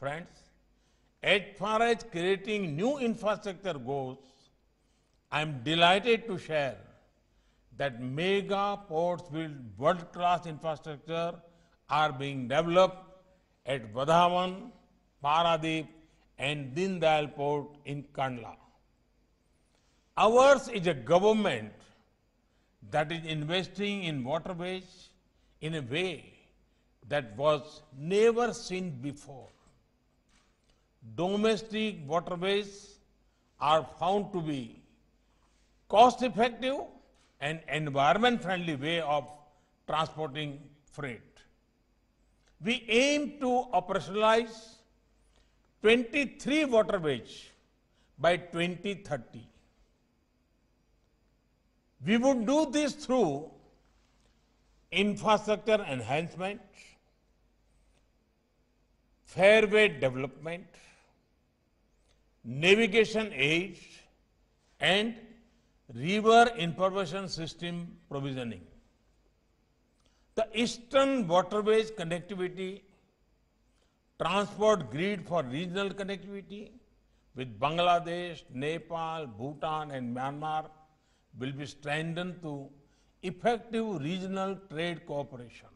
Friends, as far as creating new infrastructure goes, I am delighted to share that mega ports built world-class infrastructure are being developed at Vadhavan, Paradeep and Dindal port in Kandla. Ours is a government that is investing in waterways in a way that was never seen before domestic waterways are found to be cost effective and environment friendly way of transporting freight. We aim to operationalize 23 waterways by 2030. We would do this through infrastructure enhancement, fairway development, navigation aids, and river information system provisioning. The eastern waterways connectivity, transport grid for regional connectivity with Bangladesh, Nepal, Bhutan and Myanmar will be strengthened to effective regional trade cooperation.